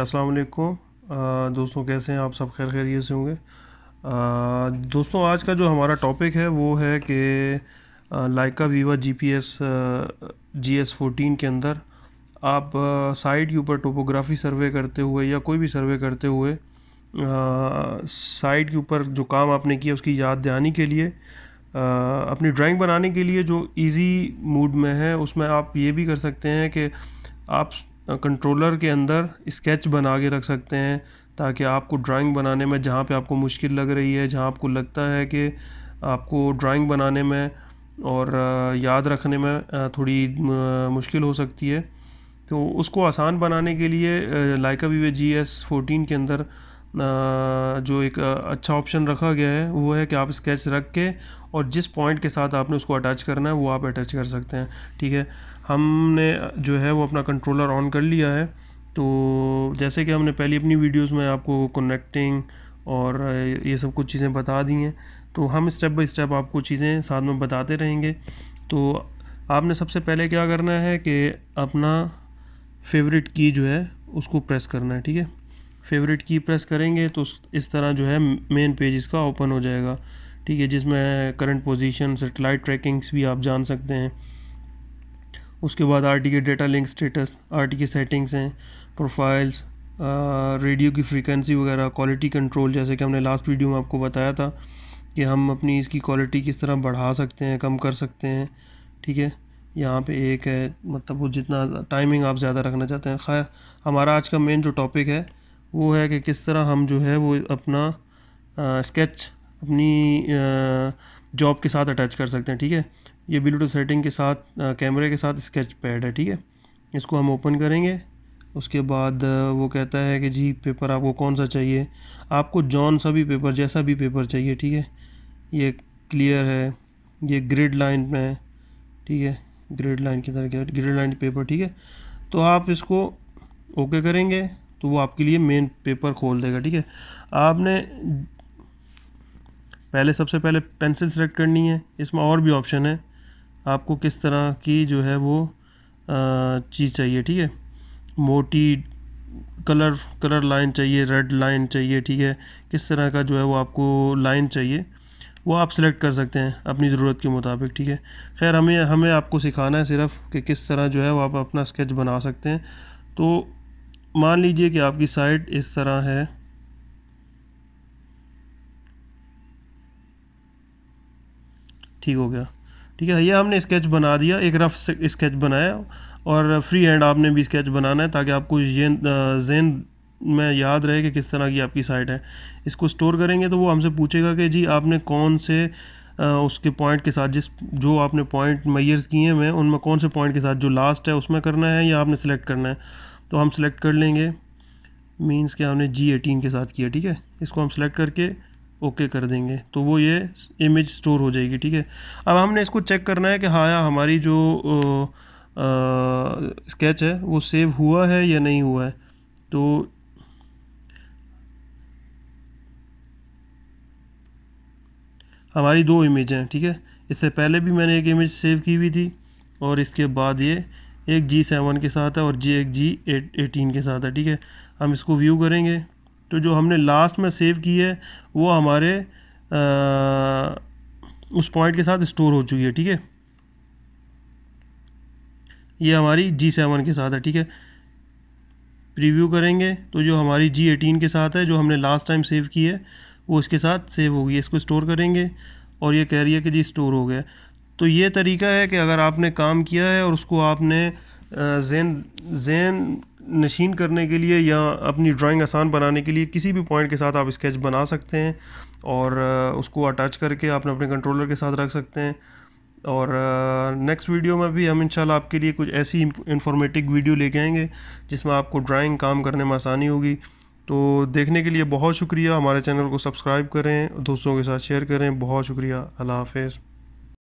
अस्सलाम वालेकुम दोस्तों कैसे हैं आप सब खैर खैरियत से होंगे दोस्तों आज का जो हमारा टॉपिक है वो है कि लाइका वीवा जीपीएस जीएस 14 के अंदर आप साइट के ऊपर टोपोग्राफी सर्वे करते हुए या कोई भी सर्वे करते हुए साइट के ऊपर जो काम आपने किया उसकी याद दहानी के लिए आ, अपनी ड्राइंग बनाने के लिए जो इजी मूड में है उसमें आप ये भी कर सकते हैं कि आप कंट्रोलर के अंदर स्केच बना के रख सकते हैं ताकि आपको ड्राइंग बनाने में जहाँ पे आपको मुश्किल लग रही है जहाँ आपको लगता है कि आपको ड्राइंग बनाने में और याद रखने में थोड़ी मुश्किल हो सकती है तो उसको आसान बनाने के लिए लाइका वे जी एस फोर्टीन के अंदर जो एक अच्छा ऑप्शन रखा गया है वो है कि आप स्केच रख के और जिस पॉइंट के साथ आपने उसको अटैच करना है वो आप अटैच कर सकते हैं ठीक है हमने जो है वो अपना कंट्रोलर ऑन कर लिया है तो जैसे कि हमने पहले अपनी वीडियोस में आपको कनेक्टिंग और ये सब कुछ चीज़ें बता दी हैं तो हम स्टेप बाय स्टेप आपको चीज़ें साथ में बताते रहेंगे तो आपने सबसे पहले क्या करना है कि अपना फेवरेट की जो है उसको प्रेस करना है ठीक है फेवरेट की प्रेस करेंगे तो इस तरह जो है मेन पेज इसका ओपन हो जाएगा ठीक है जिसमें करंट पोजीशन सेटेलाइट ट्रैकिंग्स भी आप जान सकते हैं उसके बाद आर के डेटा लिंक स्टेटस आर की सेटिंग्स हैं प्रोफाइल्स रेडियो की फ्रीक्वेंसी वगैरह क्वालिटी कंट्रोल जैसे कि हमने लास्ट वीडियो में आपको बताया था कि हम अपनी इसकी क्वालिटी किस तरह बढ़ा सकते हैं कम कर सकते हैं ठीक है यहाँ पे एक है मतलब वो जितना टाइमिंग आप ज़्यादा रखना चाहते हैं खैर हमारा आज का मेन जो टॉपिक है वो है कि किस तरह हम जो है वो अपना आ, स्केच अपनी जॉब के साथ अटैच कर सकते हैं ठीक है ये ब्लूटूथ सेटिंग के साथ कैमरे के साथ स्केच पैड है ठीक है इसको हम ओपन करेंगे उसके बाद वो कहता है कि जी पेपर आपको कौन सा चाहिए आपको जॉन सा भी पेपर जैसा भी पेपर चाहिए ठीक है ये क्लियर है ये ग्रिड लाइन में है ठीक है ग्रिड लाइन की तरह ग्रिड लाइन पेपर ठीक है तो आप इसको ओके करेंगे तो वो आपके लिए मेन पेपर खोल देगा ठीक है आपने पहले सबसे पहले पेंसिल सेलेक्ट करनी है इसमें और भी ऑप्शन है आपको किस तरह की जो है वो चीज़ चाहिए ठीक है मोटी कलर कलर लाइन चाहिए रेड लाइन चाहिए ठीक है किस तरह का जो है वो आपको लाइन चाहिए वो आप सिलेक्ट कर सकते हैं अपनी ज़रूरत के मुताबिक ठीक है खैर हमें हमें आपको सिखाना है सिर्फ कि किस तरह जो है वो आप अपना स्केच बना सकते हैं तो मान लीजिए कि आपकी साइड इस तरह है ठीक हो गया ठीक है भैया हमने स्केच बना दिया एक रफ स्केच बनाया और फ्री हैंड आपने भी स्केच बनाना है ताकि आपको ये जेन में याद रहे कि किस तरह की आपकी साइट है इसको स्टोर करेंगे तो वो हमसे पूछेगा कि जी आपने कौन से उसके पॉइंट के साथ जिस जो आपने पॉइंट मैयर्स किए हुए हैं उनमें कौन से पॉइंट के साथ जो लास्ट है उसमें करना है या आपने सेलेक्ट करना है तो हम सेलेक्ट कर लेंगे मींस कि हमने जी एटीन के साथ किया ठीक है इसको हम सेलेक्ट करके ओके कर देंगे तो वो ये इमेज स्टोर हो जाएगी ठीक है अब हमने इसको चेक करना है कि हाँ या हमारी जो स्केच है वो सेव हुआ है या नहीं हुआ है तो हमारी दो इमेज हैं ठीक है इससे पहले भी मैंने एक इमेज सेव की हुई थी और इसके बाद ये एक जी सेवन के साथ है और जी एक जी एट एटीन के साथ है ठीक है हम इसको व्यू करेंगे तो जो हमने लास्ट में सेव की है वो हमारे आ, उस पॉइंट के साथ स्टोर हो चुकी है ठीक है ये हमारी जी सेवन के साथ है ठीक है प्रीव्यू करेंगे तो जो हमारी जी एटीन के साथ है जो हमने लास्ट टाइम सेव की है वो इसके साथ सेव हो गई इसको स्टोर करेंगे और ये कह रही है कि जी स्टोर हो गया तो ये तरीका है कि अगर आपने काम किया है और उसको आपने जेन जेन नशीन करने के लिए या अपनी ड्राइंग आसान बनाने के लिए किसी भी पॉइंट के साथ आप स्केच बना सकते हैं और उसको अटैच करके आप अपने कंट्रोलर के साथ रख सकते हैं और नेक्स्ट वीडियो में भी हम इंशाल्लाह आपके लिए कुछ ऐसी इंफॉर्मेटिव वीडियो लेके आएंगे जिसमें आपको ड्राइंग काम करने में आसानी होगी तो देखने के लिए बहुत शुक्रिया हमारे चैनल को सब्सक्राइब करें दोस्तों के साथ शेयर करें बहुत शुक्रिया अल्लाह हाफिज़